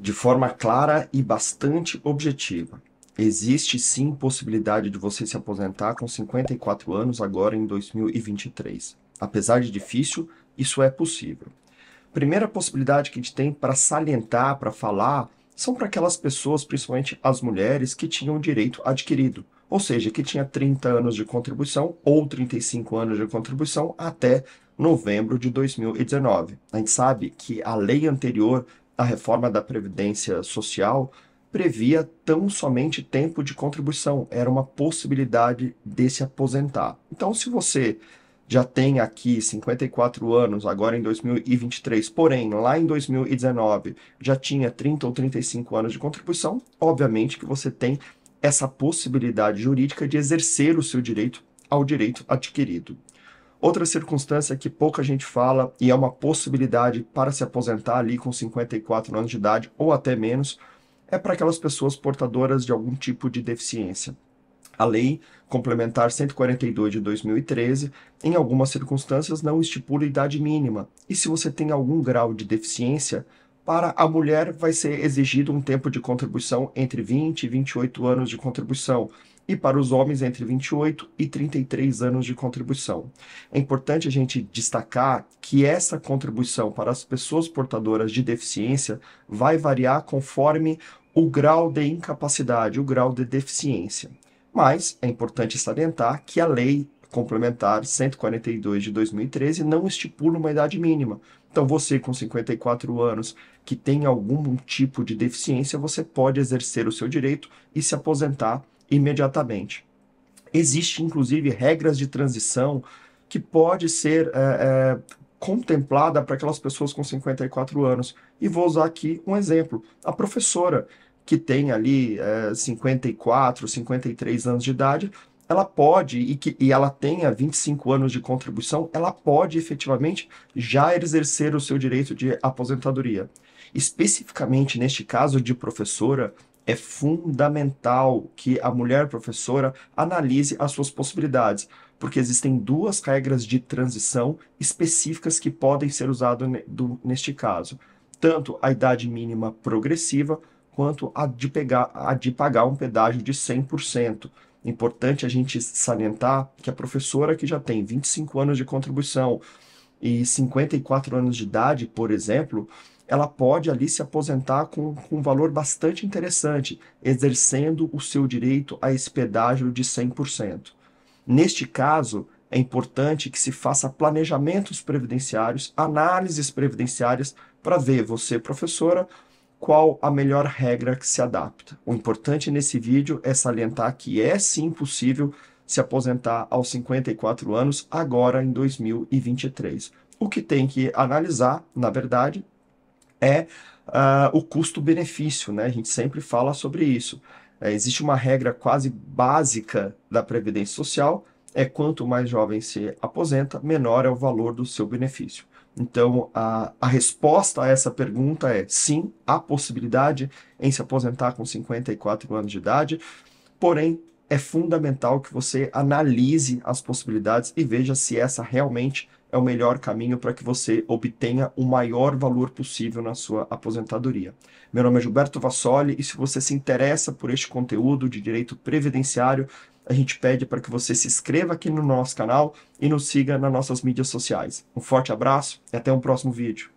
de forma clara e bastante objetiva. Existe sim possibilidade de você se aposentar com 54 anos agora em 2023. Apesar de difícil, isso é possível. Primeira possibilidade que a gente tem para salientar, para falar, são para aquelas pessoas, principalmente as mulheres, que tinham direito adquirido, ou seja, que tinha 30 anos de contribuição ou 35 anos de contribuição até novembro de 2019. A gente sabe que a lei anterior a reforma da Previdência Social previa tão somente tempo de contribuição, era uma possibilidade de se aposentar. Então, se você já tem aqui 54 anos, agora em 2023, porém, lá em 2019 já tinha 30 ou 35 anos de contribuição, obviamente que você tem essa possibilidade jurídica de exercer o seu direito ao direito adquirido. Outra circunstância que pouca gente fala e é uma possibilidade para se aposentar ali com 54 anos de idade ou até menos é para aquelas pessoas portadoras de algum tipo de deficiência. A Lei Complementar 142 de 2013, em algumas circunstâncias, não estipula idade mínima, e se você tem algum grau de deficiência, para a mulher vai ser exigido um tempo de contribuição entre 20 e 28 anos de contribuição, e para os homens entre 28 e 33 anos de contribuição. É importante a gente destacar que essa contribuição para as pessoas portadoras de deficiência vai variar conforme o grau de incapacidade, o grau de deficiência. Mas é importante salientar que a lei complementar 142 de 2013 não estipula uma idade mínima. Então, você com 54 anos que tem algum tipo de deficiência, você pode exercer o seu direito e se aposentar imediatamente. Existem, inclusive, regras de transição que pode ser é, é, contemplada para aquelas pessoas com 54 anos. E vou usar aqui um exemplo. A professora, que tem ali é, 54, 53 anos de idade, ela pode, e, que, e ela tenha 25 anos de contribuição, ela pode efetivamente já exercer o seu direito de aposentadoria. Especificamente neste caso de professora, é fundamental que a mulher professora analise as suas possibilidades, porque existem duas regras de transição específicas que podem ser usadas neste caso, tanto a idade mínima progressiva quanto a de, pegar, a de pagar um pedágio de 100%. Importante a gente salientar que a professora que já tem 25 anos de contribuição e 54 anos de idade, por exemplo, ela pode ali se aposentar com, com um valor bastante interessante, exercendo o seu direito a esse pedágio de 100%. Neste caso, é importante que se faça planejamentos previdenciários, análises previdenciárias, para ver você, professora, qual a melhor regra que se adapta. O importante nesse vídeo é salientar que é sim possível se aposentar aos 54 anos agora em 2023. O que tem que analisar, na verdade, é uh, o custo-benefício, né? A gente sempre fala sobre isso. É, existe uma regra quase básica da Previdência Social, é quanto mais jovem se aposenta, menor é o valor do seu benefício. Então, a, a resposta a essa pergunta é sim, há possibilidade em se aposentar com 54 anos de idade, porém, é fundamental que você analise as possibilidades e veja se essa realmente é o melhor caminho para que você obtenha o maior valor possível na sua aposentadoria. Meu nome é Gilberto Vassoli e se você se interessa por este conteúdo de direito previdenciário, a gente pede para que você se inscreva aqui no nosso canal e nos siga nas nossas mídias sociais. Um forte abraço e até um próximo vídeo.